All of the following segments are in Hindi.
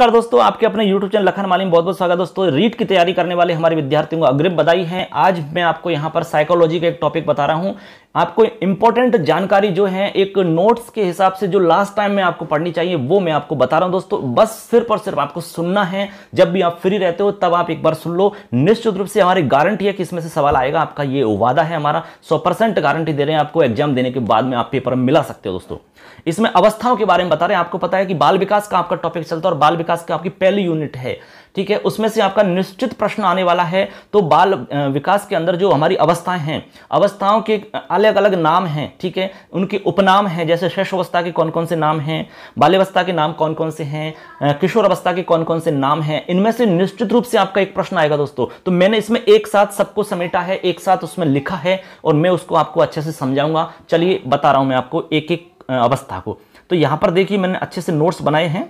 नमस्कार दोस्तों आपके अपने YouTube चैनल लखन मालिम बहुत बहुत स्वागत दोस्तों रीट की तैयारी करने वाले हमारे विद्यार्थियों को अग्रिम बधाई है आज मैं आपको यहां पर साइकोलॉजी का एक टॉपिक बता रहा हूं आपको इंपॉर्टेंट जानकारी जो है एक नोट्स के हिसाब से जो लास्ट टाइम में आपको पढ़नी चाहिए वो मैं आपको बता रहा हूं दोस्तों बस सिर्फ और सिर्फ आपको सुनना है जब भी आप फ्री रहते हो तब आप एक बार सुन लो निश्चित रूप से हमारी गारंटी है कि इसमें से सवाल आएगा आपका ये वादा है हमारा सौ गारंटी दे रहे हैं आपको एग्जाम देने के बाद में आप पेपर मिला सकते हो दोस्तों इसमें अवस्थाओं के बारे में बता रहे हैं आपको पता है कि बाल विकास का आपका टॉपिक चलता है और बाल विकास का आपकी पहली यूनिट है ठीक है उसमें से आपका निश्चित प्रश्न आने वाला है तो बाल विकास के अंदर जो हमारी अवस्थाएं हैं अवस्थाओं के अलग अलग नाम हैं ठीक है उनके उपनाम हैं जैसे अवस्था के कौन कौन से नाम हैं बाल्यवस्था के नाम कौन कौन से हैं किशोर अवस्था के कौन कौन से नाम हैं इनमें से निश्चित रूप से आपका एक प्रश्न आएगा दोस्तों तो मैंने इसमें एक साथ सबको समेटा है एक साथ उसमें लिखा है और मैं उसको आपको अच्छे से समझाऊंगा चलिए बता रहा हूँ मैं आपको एक एक अवस्था को तो यहाँ पर देखिए मैंने अच्छे से नोट्स बनाए हैं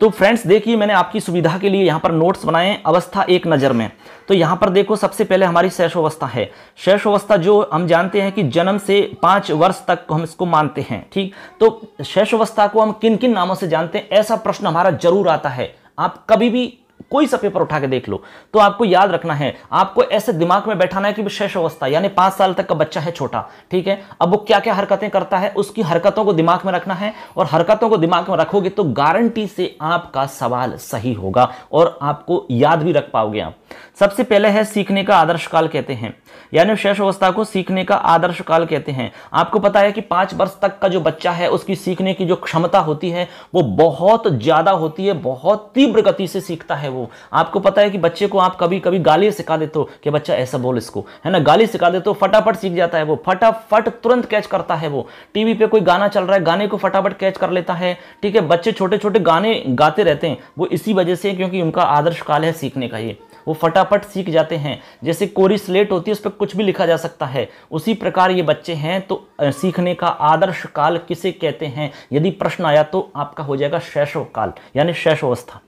तो फ्रेंड्स देखिए मैंने आपकी सुविधा के लिए यहाँ पर नोट्स बनाए अवस्था एक नज़र में तो यहाँ पर देखो सबसे पहले हमारी शैशोवस्था है शैशोवस्था जो हम जानते हैं कि जन्म से पाँच वर्ष तक हम इसको मानते हैं ठीक तो शैशोवस्था को हम किन किन नामों से जानते हैं ऐसा प्रश्न हमारा जरूर आता है आप कभी भी कोई सा पेपर उठा के देख लो तो आपको याद रखना है आपको ऐसे दिमाग में बैठाना है कि शेष अवस्था यानी पांच साल तक का बच्चा है छोटा ठीक है अब वो क्या क्या हरकतें करता है उसकी हरकतों को दिमाग में रखना है और हरकतों को दिमाग में रखोगे तो गारंटी से आपका सवाल सही होगा और आपको याद भी रख पाओगे आप सबसे पहले है सीखने का आदर्श काल कहते हैं यानी शेष अवस्था को सीखने का आदर्श काल कहते हैं आपको पता है कि पांच वर्ष तक का जो बच्चा है उसकी सीखने की जो क्षमता होती है वो बहुत ज़्यादा होती है बहुत तीव्र गति से सीखता है है वो आपको पता है कि बच्चे को आप कभी कभी गाली सिखा देते हो कि बच्चा ऐसा बोल इसको है ना गाली सिखा देते हो फटाफट सीख जाता है वो फटाफट तुरंत कैच करता है वो टीवी पे कोई गाना चल रहा है गाने को फटाफट कैच कर लेता है ठीक है बच्चे छोटे छोटे गाने गाते रहते हैं वो इसी वजह से क्योंकि उनका आदर्श काल है सीखने का ये वो फटाफट सीख जाते हैं जैसे कोरी स्लेट होती है उस पर कुछ भी लिखा जा सकता है उसी प्रकार ये बच्चे हैं तो सीखने का आदर्श काल किसे कहते हैं यदि प्रश्न आया तो आपका हो जाएगा शैशव काल यानी शैशवावस्था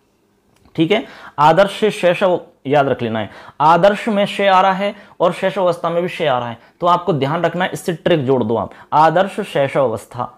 ठीक है आदर्श से शैशव याद रख लेना है आदर्श में शे आ रहा है और शेष अवस्था में भी शे आ रहा है तो आपको ध्यान रखना है इससे ट्रिक जोड़ दो आप आदर्श शेष अवस्था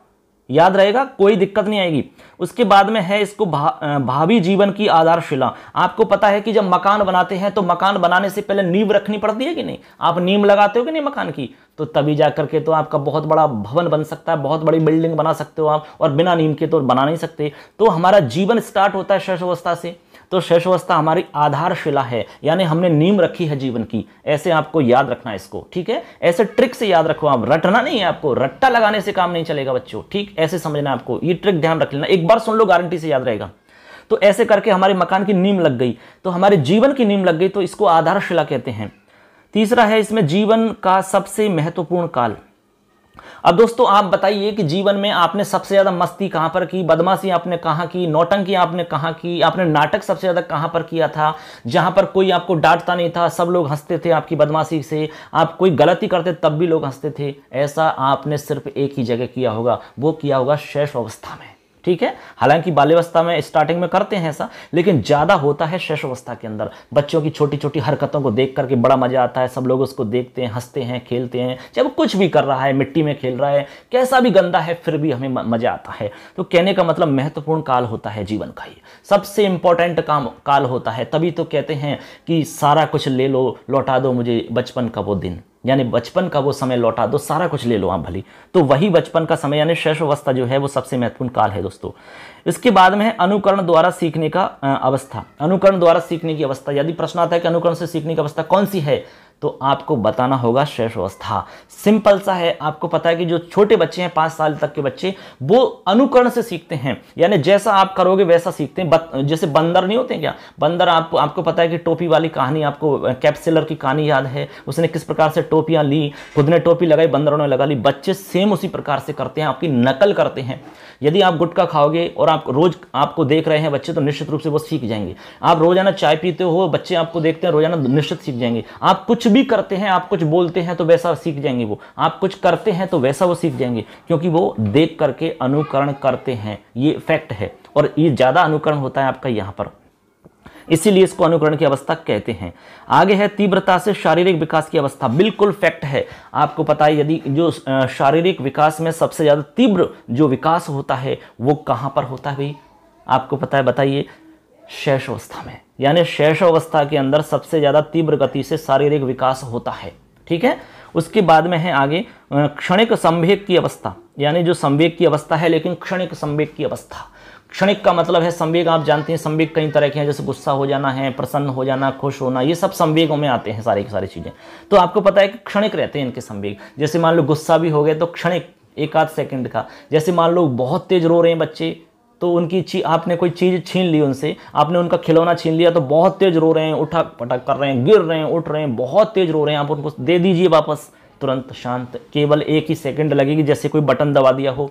याद रहेगा कोई दिक्कत नहीं आएगी उसके बाद में है इसको भा, भावी जीवन की आधारशिला आपको पता है कि जब मकान बनाते हैं तो मकान बनाने से पहले नींव रखनी पड़ती है कि नहीं आप नींव लगाते हो कि नहीं मकान की तो तभी जा करके तो आपका बहुत बड़ा भवन बन सकता है बहुत बड़ी बिल्डिंग बना सकते हो आप और बिना नीम के तो बना नहीं सकते तो हमारा जीवन स्टार्ट होता है अवस्था से तो अवस्था हमारी आधारशिला है यानी हमने नीम रखी है जीवन की ऐसे आपको याद रखना इसको ठीक है ऐसे ट्रिक से याद रखो आप रटना नहीं है आपको रट्टा लगाने से काम नहीं चलेगा बच्चों ठीक ऐसे समझना आपको ये ट्रिक ध्यान रख लेना एक बार सुन लो गारंटी से याद रहेगा तो ऐसे करके हमारे मकान की नींव लग गई तो हमारे जीवन की नींव लग गई तो इसको आधारशिला कहते हैं तीसरा है इसमें जीवन का सबसे महत्वपूर्ण काल अब दोस्तों आप बताइए कि जीवन में आपने सबसे ज़्यादा मस्ती कहाँ पर की बदमाशी आपने कहाँ की नौटंकी आपने कहाँ की आपने नाटक सबसे ज़्यादा कहाँ पर किया था जहाँ पर कोई आपको डांटता नहीं था सब लोग हंसते थे आपकी बदमाशी से आप कोई गलती करते तब भी लोग हंसते थे ऐसा आपने सिर्फ एक ही जगह किया होगा वो किया होगा शेष अवस्था में ठीक है हालांकि बाल्यवस्था में स्टार्टिंग में करते हैं ऐसा लेकिन ज़्यादा होता है शैशवस्था के अंदर बच्चों की छोटी छोटी हरकतों को देख करके बड़ा मज़ा आता है सब लोग उसको देखते हैं हंसते हैं खेलते हैं जब कुछ भी कर रहा है मिट्टी में खेल रहा है कैसा भी गंदा है फिर भी हमें मज़ा आता है तो कहने का मतलब महत्वपूर्ण काल होता है जीवन का ही सबसे इंपॉर्टेंट काम काल होता है तभी तो कहते हैं कि सारा कुछ ले लो लौटा दो मुझे बचपन का वो दिन यानी बचपन का वो समय लौटा दो तो सारा कुछ ले लो आप भली तो वही बचपन का समय यानी शैशवस्था जो है वो सबसे महत्वपूर्ण काल है दोस्तों इसके बाद में है अनुकरण द्वारा सीखने का अवस्था अनुकरण द्वारा सीखने की अवस्था यदि प्रश्न आता है कि अनुकरण से सीखने की अवस्था कौन सी है तो आपको बताना होगा शेष अवस्था सिंपल सा है आपको पता है कि जो छोटे बच्चे हैं पांच साल तक के बच्चे वो अनुकरण से सीखते हैं यानी जैसा आप करोगे वैसा सीखते हैं जैसे बंदर नहीं होते क्या बंदर आपको आपको पता है कि टोपी वाली कहानी आपको कैप्सिलर की कहानी याद है उसने किस प्रकार से टोपियां ली खुद ने टोपी लगाई बंदरों ने लगा ली बच्चे सेम उसी प्रकार से करते हैं आपकी नकल करते हैं यदि आप गुटखा खाओगे और आप रोज़ आपको देख रहे हैं बच्चे तो निश्चित रूप से वो सीख जाएंगे आप रोज़ाना चाय पीते हो बच्चे आपको देखते हैं रोज़ाना निश्चित सीख जाएंगे आप कुछ भी करते हैं आप कुछ बोलते हैं तो वैसा सीख जाएंगे वो आप कुछ करते हैं तो वैसा वो सीख जाएंगे क्योंकि वो देख करके अनुकरण करते हैं ये फैक्ट है और ये ज़्यादा अनुकरण होता है आपका यहाँ पर इसीलिए इसको अनुकरण की अवस्था कहते हैं आगे है तीव्रता से शारीरिक विकास की अवस्था बिल्कुल फैक्ट है आपको पता है यदि जो शारीरिक विकास में सबसे ज़्यादा तीव्र जो विकास होता है वो कहाँ पर होता है भाई आपको पता है बताइए अवस्था में यानी अवस्था के अंदर सबसे ज़्यादा तीव्र गति से शारीरिक विकास होता है ठीक है उसके बाद में है आगे क्षणिक संवेग की अवस्था यानी जो संवेग की अवस्था है लेकिन क्षणिक संवेग की अवस्था क्षणिक का मतलब है संवेग आप जानते हैं संवेग कई तरह के हैं जैसे गुस्सा हो जाना है प्रसन्न हो जाना खुश होना ये सब संवेगों में आते हैं सारी की सारी चीज़ें तो आपको पता है कि क्षणिक रहते हैं इनके संवेग जैसे मान लो गुस्सा भी हो गए तो क्षणिक एक आध सेकंड का जैसे मान लो बहुत तेज रो रहे हैं बच्चे तो उनकी ची आपने कोई चीज़ छीन ली उनसे आपने उनका खिलौना छीन लिया तो बहुत तेज़ रो रहे हैं उठा पटक कर रहे हैं गिर रहे हैं उठ रहे हैं बहुत तेज़ रो रहे हैं आप उनको दे दीजिए वापस तुरंत शांत केवल एक ही सेकंड लगेगी जैसे कोई बटन दबा दिया हो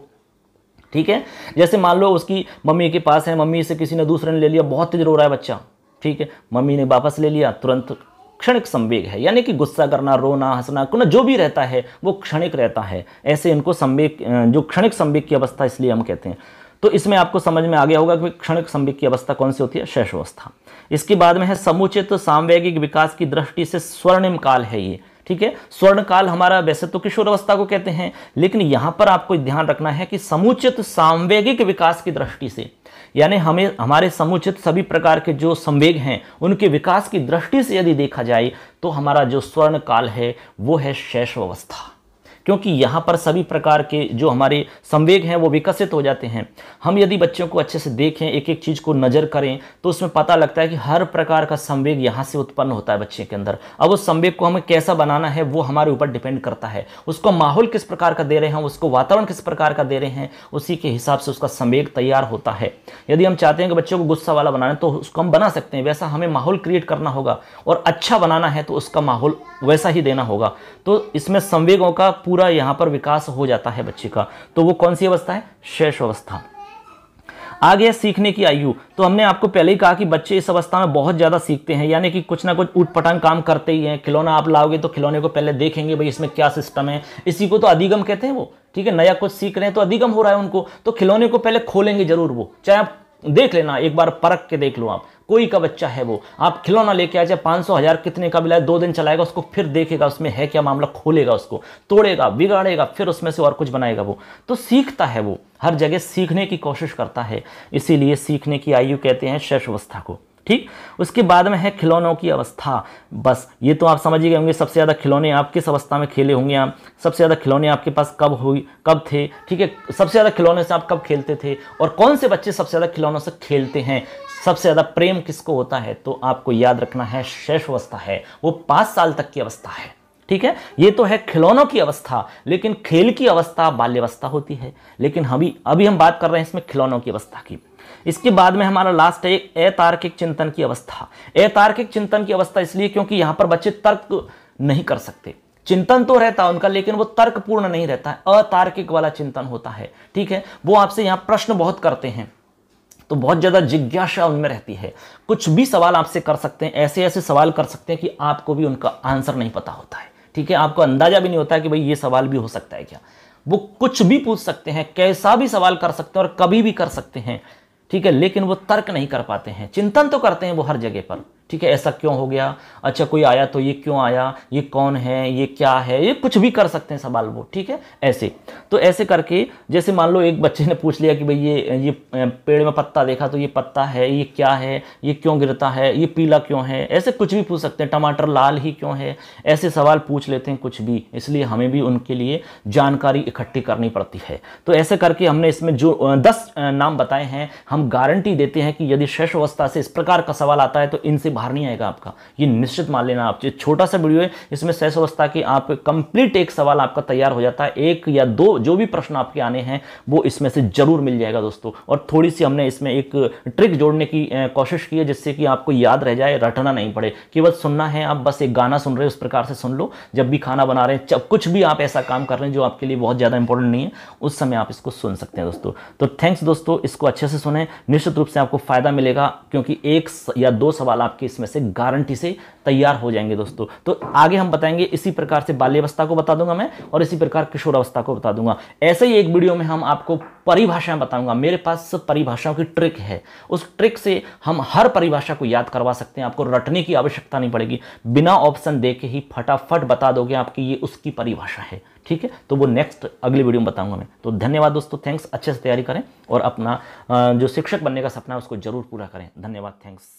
ठीक है जैसे मान लो उसकी मम्मी के पास है मम्मी से किसी ने दूसरे ने ले लिया बहुत तेज रो रहा है बच्चा ठीक है मम्मी ने वापस ले लिया तुरंत क्षणिक संवेग है यानी कि गुस्सा करना रोना हंसना कुना जो भी रहता है वो क्षणिक रहता है ऐसे इनको संवेग जो क्षणिक संवेग की अवस्था इसलिए हम कहते हैं तो इसमें आपको समझ में आ गया होगा कि क्षणिक संबिक की अवस्था कौन सी होती है अवस्था इसके बाद में है समुचित तो सामवैगिक विकास की दृष्टि से स्वर्णिम काल है ये ठीक है स्वर्ण काल हमारा वैसे तो किशोर अवस्था को कहते हैं लेकिन यहाँ पर आपको ध्यान रखना है कि समुचित सामवेगिक विकास की दृष्टि से यानी हमें हमारे समुचित सभी प्रकार के जो संवेग हैं उनके विकास की दृष्टि से यदि देखा जाए तो हमारा जो स्वर्ण काल है वो है शैशव अवस्था क्योंकि यहाँ पर सभी प्रकार के जो हमारे संवेग हैं वो विकसित हो जाते हैं हम यदि बच्चों को अच्छे से देखें एक एक चीज़ को नज़र करें तो उसमें पता लगता है कि हर प्रकार का संवेग यहाँ से उत्पन्न होता है बच्चे के अंदर अब उस संवेग को हमें कैसा बनाना है वो हमारे ऊपर डिपेंड करता है उसको माहौल किस प्रकार का दे रहे हैं उसको वातावरण किस प्रकार का दे रहे हैं उसी के हिसाब से उसका संवेग तैयार होता है यदि हम चाहते हैं कि बच्चों को गुस्सा वाला बनाने तो उसको हम बना सकते हैं वैसा हमें माहौल क्रिएट करना होगा और अच्छा बनाना है तो उसका माहौल वैसा ही देना होगा तो इसमें संवेगों का पूरा पूरा यहां पर विकास हो जाता है बच्चे का तो वो कौन सी अवस्था है शेष अवस्था आगे सीखने की आयु तो हमने आपको पहले ही कहा कि बच्चे इस अवस्था में बहुत ज़्यादा सीखते हैं यानी कि कुछ ना कुछ उठपटांग काम करते ही हैं खिलौना आप लाओगे तो खिलौने को पहले देखेंगे भाई इसमें क्या सिस्टम है इसी को तो अधिगम कहते हैं वो ठीक है नया कुछ सीख रहे हैं तो अधिगम हो रहा है उनको तो खिलौने को पहले खोलेंगे जरूर वो चाहे आप देख लेना एक बार परख के देख लो आप कोई का बच्चा है वो आप खिलौना लेके आ जाए पाँच सौ हज़ार कितने का मिला दो दिन चलाएगा उसको फिर देखेगा उसमें है क्या मामला खोलेगा उसको तोड़ेगा बिगाड़ेगा फिर उसमें से और कुछ बनाएगा वो तो सीखता है वो हर जगह सीखने की कोशिश करता है इसीलिए सीखने की आयु कहते हैं शैशवस्था को ठीक उसके बाद में है खिलौनों की अवस्था बस ये तो आप समझ ही गए होंगे सबसे ज़्यादा खिलौने आप किस अवस्था में खेले होंगे आप सबसे ज़्यादा खिलौने आपके पास कब हुई कब थे ठीक है सबसे ज़्यादा खिलौने से आप कब खेलते थे और कौन से बच्चे सबसे ज़्यादा खिलौनों से खेलते हैं सबसे ज़्यादा प्रेम किसको होता है तो आपको याद रखना है शेष अवस्था है वो पाँच साल तक की अवस्था है ठीक है ये तो है खिलौनों की अवस्था लेकिन खेल की अवस्था बाल्यवस्था होती है लेकिन अभी अभी हम बात कर रहे हैं इसमें खिलौनों की अवस्था की इसके बाद में हमारा लास्ट है अतार्किक चिंतन की अवस्था अतार्किक चिंतन की अवस्था इसलिए क्योंकि यहां पर बच्चे तर्क नहीं कर सकते चिंतन तो रहता है उनका लेकिन वो तर्कपूर्ण नहीं रहता है अतार्किक वाला चिंतन होता है ठीक है वो आपसे यहां प्रश्न बहुत करते हैं तो बहुत ज़्यादा जिज्ञासा उनमें रहती है कुछ भी सवाल आपसे कर सकते हैं ऐसे ऐसे सवाल कर सकते हैं कि आपको भी उनका आंसर नहीं पता होता है ठीक है आपको अंदाजा भी नहीं होता कि भाई ये सवाल भी हो सकता है क्या वो कुछ भी पूछ सकते हैं कैसा भी सवाल कर सकते हैं और कभी भी कर सकते हैं ठीक है लेकिन वो तर्क नहीं कर पाते हैं चिंतन तो करते हैं वो हर जगह पर ठीक है ऐसा क्यों हो गया अच्छा कोई आया तो ये क्यों आया ये कौन है ये क्या है ये कुछ भी कर सकते हैं सवाल वो ठीक है ऐसे तो ऐसे करके जैसे मान लो एक बच्चे ने पूछ लिया कि भाई ये ये पेड़ में पत्ता देखा तो ये पत्ता है ये क्या है ये क्यों गिरता है ये पीला क्यों है ऐसे कुछ भी पूछ सकते हैं टमाटर लाल ही क्यों है ऐसे सवाल पूछ लेते हैं कुछ भी इसलिए हमें भी उनके लिए जानकारी इकट्ठी करनी पड़ती है तो ऐसे करके हमने इसमें जो दस नाम बताए हैं हम गारंटी देते हैं कि यदि अवस्था से इस प्रकार का सवाल आता है तो इनसे बाहर नहीं आएगा आपका ये निश्चित मान लेना आप छोटा सा वीडियो है इसमें सह अवस्था की आप कंप्लीट एक सवाल आपका तैयार हो जाता है एक या दो जो भी प्रश्न आपके आने हैं वो इसमें से जरूर मिल जाएगा दोस्तों और थोड़ी सी हमने इसमें एक ट्रिक जोड़ने की कोशिश की है जिससे कि आपको याद रह जाए रटना नहीं पड़े केवल सुनना है आप बस एक गाना सुन रहे हो उस प्रकार से सुन लो जब भी खाना बना रहे हैं कुछ भी आप ऐसा काम कर रहे हैं जो आपके लिए बहुत ज़्यादा इंपॉर्टेंट नहीं है उस समय आप इसको सुन सकते हैं दोस्तों तो थैंक्स दोस्तों इसको अच्छे से सुने निश्चित रूप से आपको फ़ायदा मिलेगा क्योंकि एक या दो सवाल आपके इसमें से गारंटी से तैयार हो जाएंगे दोस्तों तो आगे हम बताएंगे इसी प्रकार से बाल्यावस्था को बता दूंगा मैं और इसी प्रकार किशोरावस्था को बता दूंगा ऐसे ही एक वीडियो में हम आपको परिभाषाएं बताऊंगा मेरे पास परिभाषाओं की ट्रिक है उस ट्रिक से हम हर परिभाषा को याद करवा सकते हैं आपको रटने की आवश्यकता नहीं पड़ेगी बिना ऑप्शन दे के ही फटाफट बता दोगे आपकी ये उसकी परिभाषा है ठीक है तो वो नेक्स्ट अगली वीडियो में बताऊंगा मैं तो धन्यवाद दोस्तों थैंक्स अच्छे से तैयारी करें और अपना जो शिक्षक बनने का सपना है उसको जरूर पूरा करें धन्यवाद थैंक्स